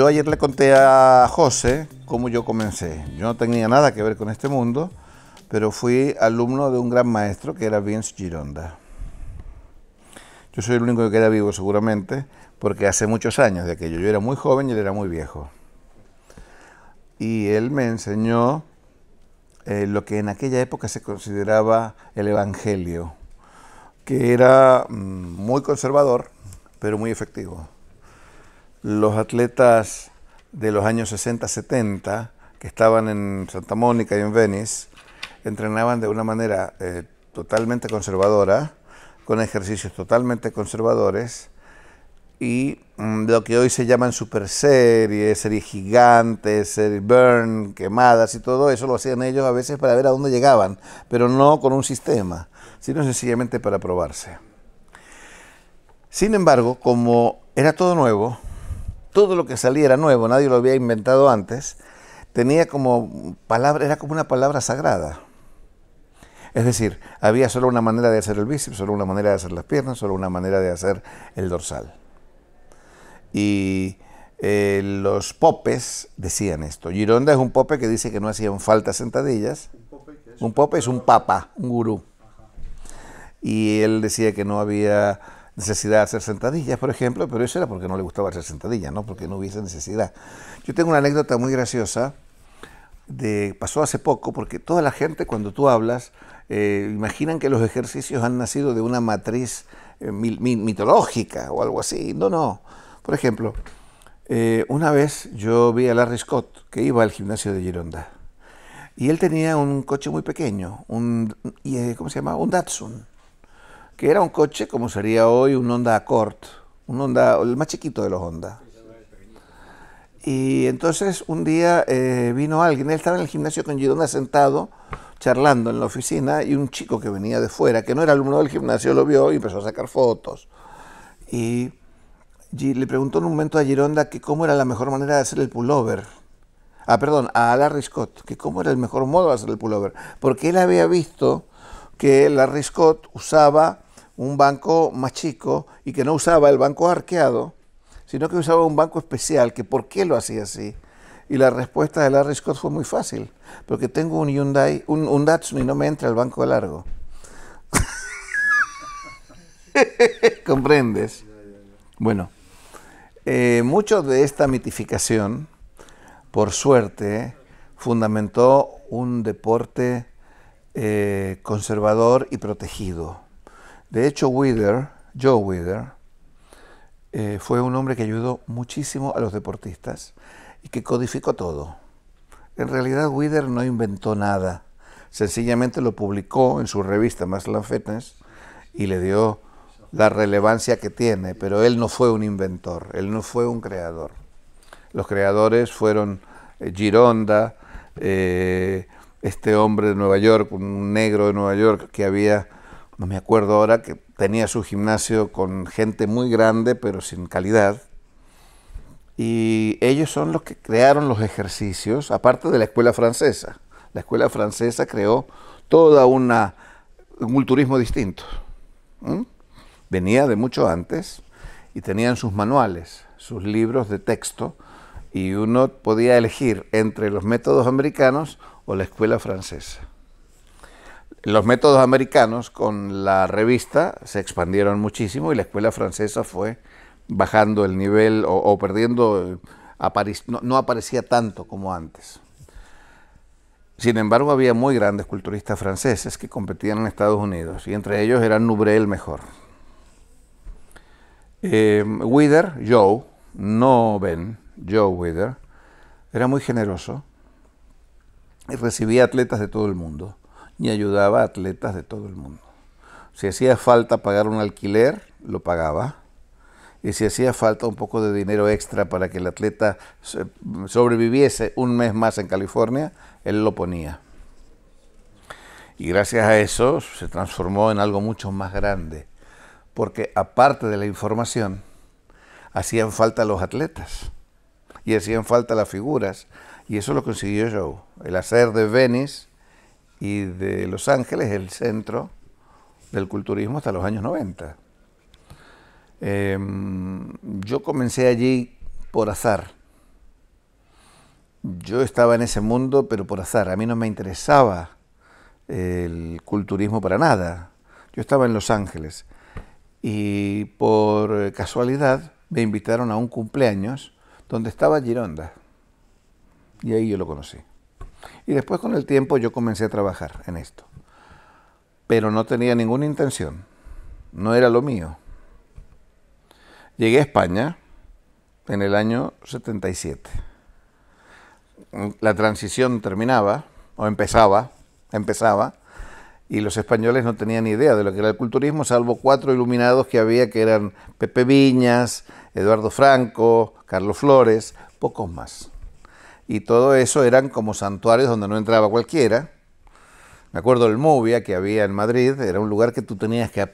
yo ayer le conté a José cómo yo comencé. Yo no tenía nada que ver con este mundo, pero fui alumno de un gran maestro que era Vince Gironda. Yo soy el único que queda vivo seguramente, porque hace muchos años de aquello. Yo era muy joven y él era muy viejo. Y él me enseñó eh, lo que en aquella época se consideraba el Evangelio, que era mm, muy conservador, pero muy efectivo los atletas de los años 60-70 que estaban en Santa Mónica y en Venice entrenaban de una manera eh, totalmente conservadora, con ejercicios totalmente conservadores y mm, lo que hoy se llaman super series, series gigantes, series burn, quemadas y todo eso lo hacían ellos a veces para ver a dónde llegaban, pero no con un sistema, sino sencillamente para probarse. Sin embargo, como era todo nuevo, todo lo que salía era nuevo, nadie lo había inventado antes, tenía como palabra, era como una palabra sagrada. Es decir, había solo una manera de hacer el bíceps, solo una manera de hacer las piernas, solo una manera de hacer el dorsal. Y eh, los popes decían esto. Gironda es un pope que dice que no hacían falta sentadillas. Un pope es un papa, un gurú. Y él decía que no había necesidad de hacer sentadillas, por ejemplo, pero eso era porque no le gustaba hacer sentadillas, ¿no? porque no hubiese necesidad. Yo tengo una anécdota muy graciosa, de, pasó hace poco, porque toda la gente cuando tú hablas, eh, imaginan que los ejercicios han nacido de una matriz eh, mitológica o algo así. No, no. Por ejemplo, eh, una vez yo vi a Larry Scott que iba al gimnasio de Gironda y él tenía un coche muy pequeño, un, ¿cómo se llama? Un Datsun que era un coche como sería hoy un Honda Accord, un Honda, el más chiquito de los Honda. Y entonces un día eh, vino alguien, él estaba en el gimnasio con Gironda sentado, charlando en la oficina, y un chico que venía de fuera, que no era alumno del gimnasio, lo vio y empezó a sacar fotos. Y le preguntó en un momento a Gironda que cómo era la mejor manera de hacer el pullover. Ah, perdón, a Larry Scott, que cómo era el mejor modo de hacer el pullover. Porque él había visto que Larry Scott usaba un banco más chico y que no usaba el banco arqueado, sino que usaba un banco especial, que por qué lo hacía así. Y la respuesta de Larry Scott fue muy fácil, porque tengo un Hyundai, un, Datsun y no me entra el banco largo. ¿Comprendes? Bueno, eh, mucho de esta mitificación, por suerte, fundamentó un deporte eh, conservador y protegido de hecho, Wither, Joe Wither, eh, fue un hombre que ayudó muchísimo a los deportistas y que codificó todo. En realidad, Wither no inventó nada. Sencillamente lo publicó en su revista Maslan Fitness y le dio la relevancia que tiene, pero él no fue un inventor, él no fue un creador. Los creadores fueron eh, Gironda, eh, este hombre de Nueva York, un negro de Nueva York que había no me acuerdo ahora que tenía su gimnasio con gente muy grande, pero sin calidad. Y ellos son los que crearon los ejercicios, aparte de la escuela francesa. La escuela francesa creó todo un culturismo distinto. Venía de mucho antes y tenían sus manuales, sus libros de texto, y uno podía elegir entre los métodos americanos o la escuela francesa los métodos americanos con la revista se expandieron muchísimo y la escuela francesa fue bajando el nivel o, perdiendo, eh, no, aparecía tanto como antes. Sin embargo, había muy grandes culturistas franceses que competían en Estados Unidos y entre ellos era Nubre el mejor. Eh, Wither, Joe, no Ben, Joe Wither, era muy generoso y recibía atletas de todo el mundo y ayudaba a atletas de todo el mundo. Si hacía falta pagar un alquiler, lo pagaba. Y si hacía falta un poco de dinero extra para que el atleta sobreviviese un mes más en California, él lo ponía. Y gracias a eso se transformó en algo mucho más grande, porque aparte de la información, hacían falta los atletas y hacían falta las figuras, y eso lo consiguió Joe. El hacer de Venice y de Los Ángeles el centro del culturismo hasta los años 90. Em, yo comencé allí por azar. Yo estaba en ese mundo, pero por azar. A mí no me interesaba el culturismo para nada. Yo estaba en Los Ángeles y por casualidad me invitaron a un cumpleaños donde estaba Gironda. Y ahí yo lo conocí. Y después con el tiempo yo comencé a trabajar en esto. Pero no tenía ninguna intención. No era lo mío. Llegué a España en el año 77. La transición terminaba, o empezaba, empezaba, y los españoles no tenían ni idea de lo que era el culturismo, salvo cuatro iluminados que había, que eran Pepe Viñas, Eduardo Franco, Carlos Flores, pocos más y todo eso eran como santuarios donde no entraba cualquiera. Me acuerdo del Movia que había en Madrid, era un lugar que tú tenías que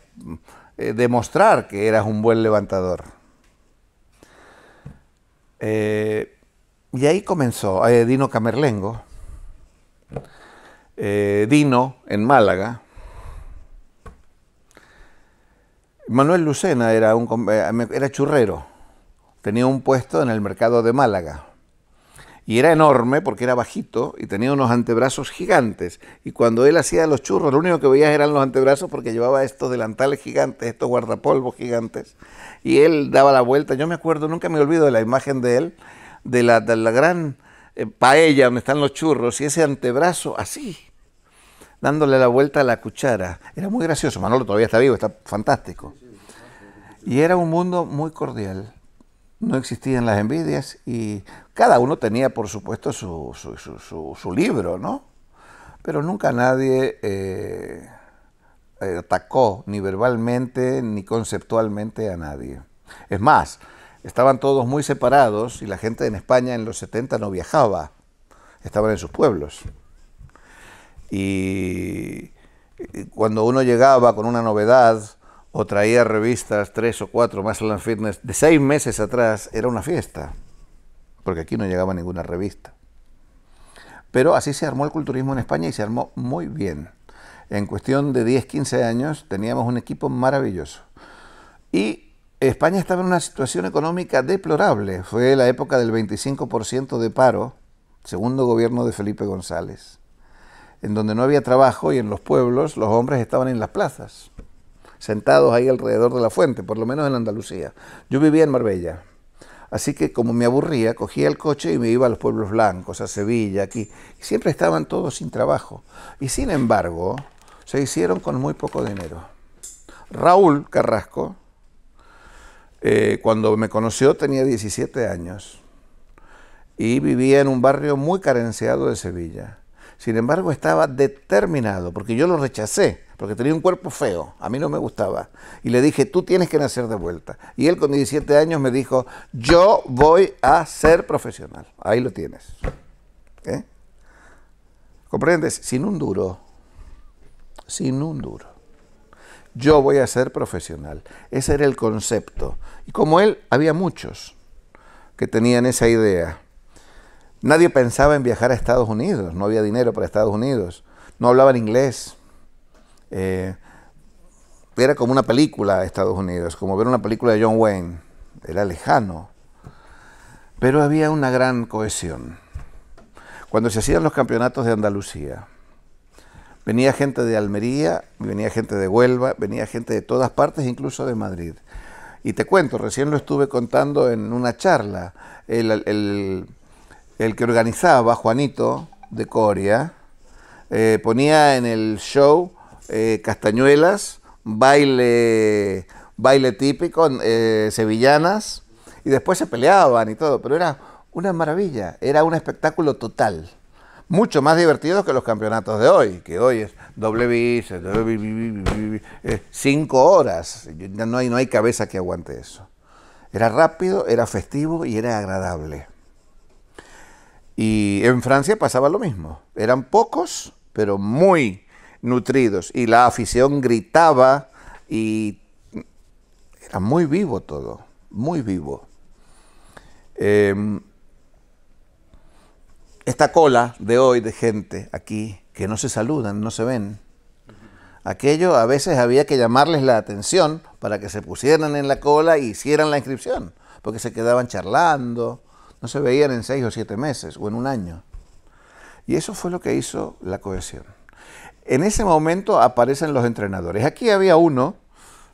eh, demostrar que eras un buen levantador. Eh, y ahí comenzó eh, Dino Camerlengo, Dino en Málaga. Manuel Lucena era, un, era churrero, tenía un puesto en el mercado de Málaga y era enorme porque era bajito y tenía unos antebrazos gigantes. Y cuando él hacía los churros, lo único que veías eran los antebrazos porque llevaba estos delantales gigantes, estos guardapolvos gigantes. Y él daba la vuelta. Yo me acuerdo, nunca me olvido de la imagen de él, de la, de la gran eh, paella donde están los churros y ese antebrazo así, dándole la vuelta a la cuchara. Era muy gracioso. Manolo todavía está vivo, está fantástico. Y era un mundo muy cordial no existían las envidias y cada uno tenía, por supuesto, su, su, libro, ¿no? Pero nunca nadie eh, atacó ni verbalmente ni conceptualmente a nadie. Es más, estaban todos muy separados y la gente en España en los 70 no viajaba, estaban en sus pueblos. Y eh, cuando uno llegaba con una novedad, o traía revistas, tres o cuatro, más Fitness, de seis meses atrás, era una fiesta, porque aquí no llegaba ninguna revista. Pero así se armó el culturismo en España y se armó muy bien. En cuestión de 10, 15 años teníamos un equipo maravilloso. Y España estaba en una situación económica deplorable. Fue la época del 25% de paro, segundo gobierno de Felipe González, en donde no había trabajo y en los pueblos los hombres estaban en las plazas sentados ahí alrededor de la fuente, por lo menos en Andalucía. Yo vivía en Marbella. Así que como me aburría, cogía el coche y me iba a los pueblos blancos, a Sevilla, aquí. siempre estaban todos sin trabajo. Y sin embargo, se hicieron con muy poco dinero. Raúl Carrasco, eh, cuando me conoció tenía 17 años y vivía en un barrio muy carenciado de Sevilla. Sin embargo, estaba determinado, porque yo lo rechacé porque tenía un cuerpo feo, a mí no me gustaba. Y le dije, tú tienes que nacer de vuelta. Y él con 17 años me dijo, yo voy a ser profesional. Ahí lo tienes. ¿Eh? ¿Comprendes? Sin un duro. Sin un duro. Yo voy a ser profesional. Ese era el concepto. Y como él, había muchos que tenían esa idea. Nadie pensaba en viajar a Estados Unidos. No había dinero para Estados Unidos. No hablaban inglés eh, era como una película de Estados Unidos, como ver una película de John Wayne. Era lejano. Pero había una gran cohesión. Cuando se hacían los campeonatos de Andalucía, venía gente de Almería, venía gente de Huelva, venía gente de todas partes, incluso de Madrid. Y te cuento, recién lo estuve contando en una charla, el, que organizaba Juanito de Coria, eh, ponía en el show eh, castañuelas, baile, baile típico, eh, sevillanas, y después se peleaban y todo, pero era una maravilla, era un espectáculo total. Mucho más divertido que los campeonatos de hoy, que hoy es doble eh, bis, cinco horas. No hay, no hay cabeza que aguante eso. Era rápido, era festivo y era agradable. Y en Francia pasaba lo mismo. Eran pocos, pero muy nutridos y la afición gritaba y era muy vivo todo, muy vivo. Em, esta cola de hoy de gente aquí que no se saludan, no se ven. Aquello a veces había que llamarles la atención para que se pusieran en la cola y e hicieran la inscripción, porque se quedaban charlando, no se veían en seis o siete meses o en un año. Y eso fue lo que hizo la cohesión. En ese momento aparecen los entrenadores. Aquí había uno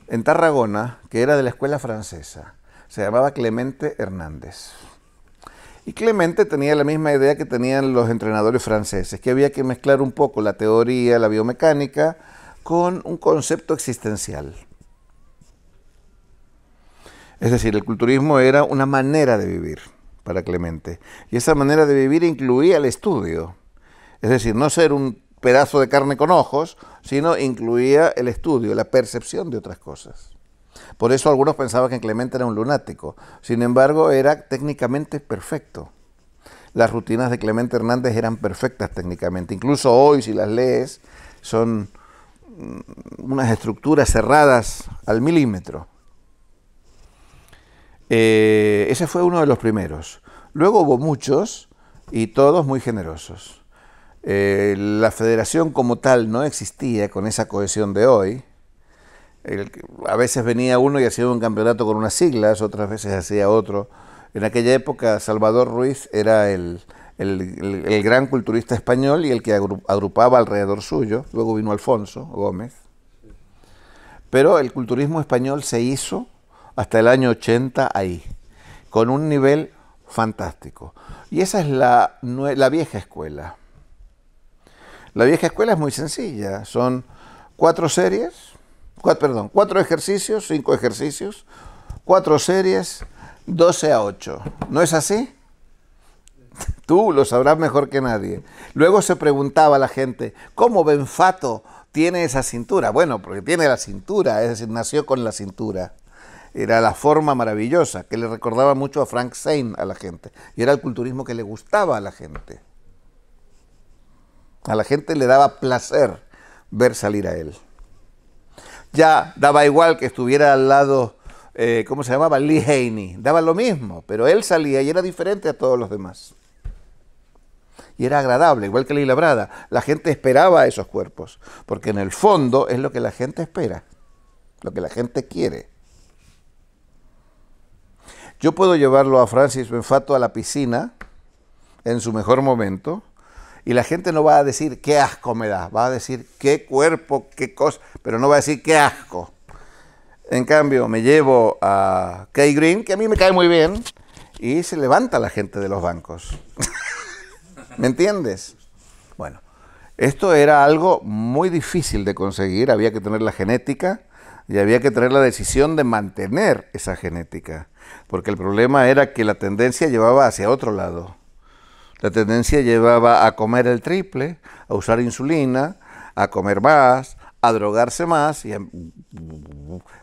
en Tarragona que era de la escuela francesa. Se llamaba Clemente Hernández. Y Clemente tenía la misma idea que tenían los entrenadores franceses, que había que mezclar un poco la teoría, la biomecánica, con un concepto existencial. Es decir, el culturismo era una manera de vivir para Clemente. Y esa manera de vivir incluía el estudio. Es decir, no ser un pedazo de carne con ojos, sino incluía el estudio, la percepción de otras cosas. Por eso algunos pensaban que Clemente era un lunático. Sin embargo, era técnicamente perfecto. Las rutinas de Clemente Hernández eran perfectas técnicamente. Incluso hoy, si las lees, son mm, unas estructuras cerradas al milímetro. Eh, ese fue uno de los primeros. Luego hubo muchos y todos muy generosos. Eh, la federación como tal no existía con esa cohesión de hoy. a veces venía uno y hacía un campeonato con unas siglas, otras veces hacía otro. En aquella época Salvador Ruiz era el, el, gran culturista español y el que agrupaba alrededor suyo. Luego vino Alfonso Gómez. Pero el culturismo español se hizo hasta el año 80 ahí, con un nivel fantástico. Y esa es la, la vieja escuela la vieja escuela es muy sencilla, son cuatro series, cuatro, perdón, cuatro ejercicios, cinco ejercicios, cuatro series, 12 a 8. ¿No es así? Tú lo sabrás mejor que nadie. Luego se preguntaba la gente, ¿cómo Benfato tiene esa cintura? Bueno, porque tiene la cintura, es decir, nació con la cintura. Era la forma maravillosa que le recordaba mucho a Frank Zane a la gente. Y era el culturismo que le gustaba a la gente. A la gente le daba placer ver salir a él. Ya daba igual que estuviera al lado, eh, ¿cómo se llamaba? Lee Haney. Daba lo mismo, pero él salía y era diferente a todos los demás. Y era agradable, igual que Lee Labrada. La gente esperaba esos cuerpos, porque en el fondo es lo que la gente espera, lo que la gente quiere. Yo puedo llevarlo a Francis Benfato a la piscina en su mejor momento y la gente no va a decir qué asco me da, va a decir qué cuerpo, qué cosa, pero no va a decir qué asco. En cambio, me llevo a Kay Green, que a mí me cae muy bien, y se levanta la gente de los bancos. ¿Me entiendes? Bueno, esto era algo muy difícil de conseguir, había que tener la genética y había que tener la decisión de mantener esa genética, porque el problema era que la tendencia llevaba hacia otro lado. La tendencia llevaba a comer el triple, a usar insulina, a comer más, a drogarse más, y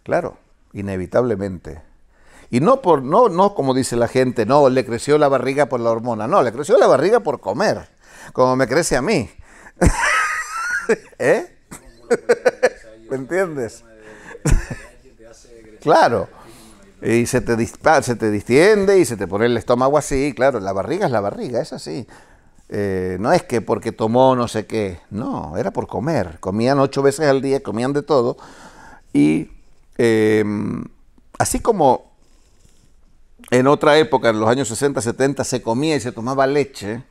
claro, inevitablemente. Y no por, no, no como dice la gente, no, le creció la barriga por la hormona, no, le creció la barriga por comer, como me crece a mí. ¿Eh? ¿Me entiendes? Claro. Y se te, te distiende y se te pone el estómago así, claro, la barriga es la barriga, es así. Eh, no es que porque tomó no sé qué, no, era por comer. Comían ocho veces al día, comían de todo. Y em, así como en otra época, en los años 60, 70, se comía y se tomaba leche,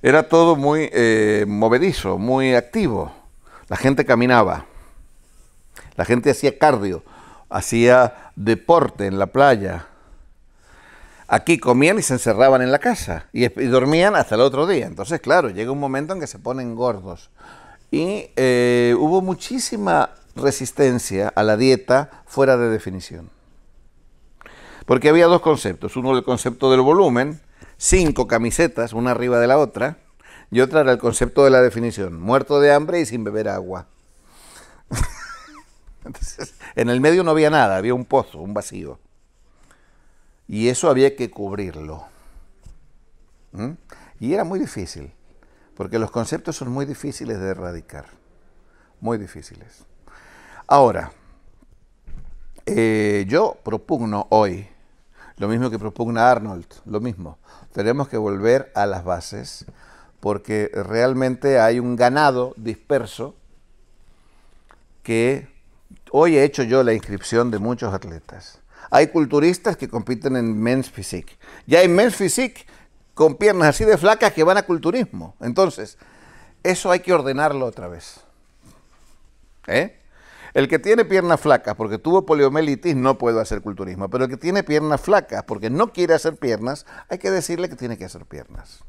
era todo muy eh, movedizo, muy activo. La gente caminaba, la gente hacía cardio hacía deporte en la playa. Aquí comían y se encerraban en la casa y, dormían hasta el otro día. Entonces, claro, llega un momento en que se ponen gordos. Y eh, hubo muchísima resistencia a la dieta fuera de definición. Porque había dos conceptos. Uno el concepto del volumen, cinco camisetas, una arriba de la otra, y otra era el concepto de la definición, muerto de hambre y sin beber agua. Entonces, en el medio no había nada, había un pozo, un vacío. Y eso había que cubrirlo. ¿Mm? Y era muy difícil, porque los conceptos son muy difíciles de erradicar. Muy difíciles. Ahora, eh, yo propugno hoy, lo mismo que propugna Arnold, lo mismo. Tenemos que volver a las bases, porque realmente hay un ganado disperso que Hoy he hecho yo la inscripción de muchos atletas. Hay culturistas que compiten en men's physique. Ya hay men's physique con piernas así de flacas que van a culturismo. Entonces, eso hay que ordenarlo otra vez. ¿Eh? El que tiene piernas flacas porque tuvo poliomielitis no puede hacer culturismo, pero el que tiene piernas flacas porque no quiere hacer piernas, hay que decirle que tiene que hacer piernas.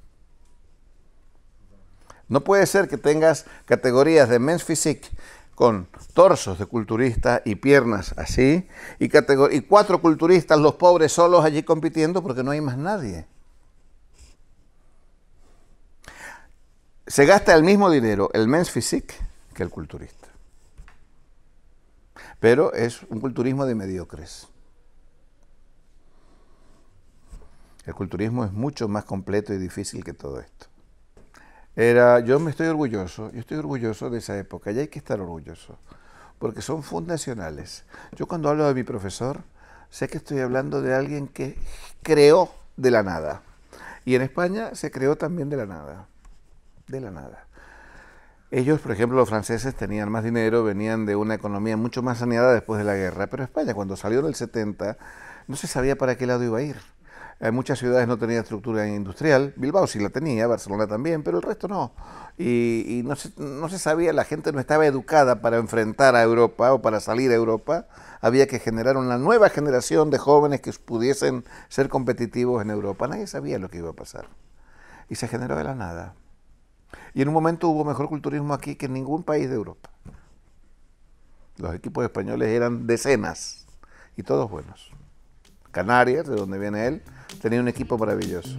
No puede ser que tengas categorías de men's physique con torsos de culturistas y piernas así, y, y cuatro culturistas, los pobres solos allí compitiendo porque no hay más nadie. Se gasta el mismo dinero el men's physique que el culturista. Pero es un culturismo de mediocres. El culturismo es mucho más completo y difícil que todo esto era, yo me estoy orgulloso, yo estoy orgulloso de esa época y hay que estar orgulloso, porque son fundacionales. Yo cuando hablo de mi profesor, sé que estoy hablando de alguien que creó de la nada. Y en España se creó también de la nada, de la nada. Ellos, por ejemplo, los franceses tenían más dinero, venían de una economía mucho más saneada después de la guerra, pero España cuando salió en el 70 no se sabía para qué lado iba a ir muchas ciudades no tenían estructura industrial. Bilbao sí la tenía, Barcelona también, pero el resto no. Y, y no, se, no, se, sabía, la gente no estaba educada para enfrentar a Europa o para salir a Europa. Había que generar una nueva generación de jóvenes que pudiesen ser competitivos en Europa. Nadie sabía lo que iba a pasar. Y se generó de la nada. Y en un momento hubo mejor culturismo aquí que en ningún país de Europa. Los equipos españoles eran decenas y todos buenos. Canarias, de donde viene él, tenía un equipo maravilloso.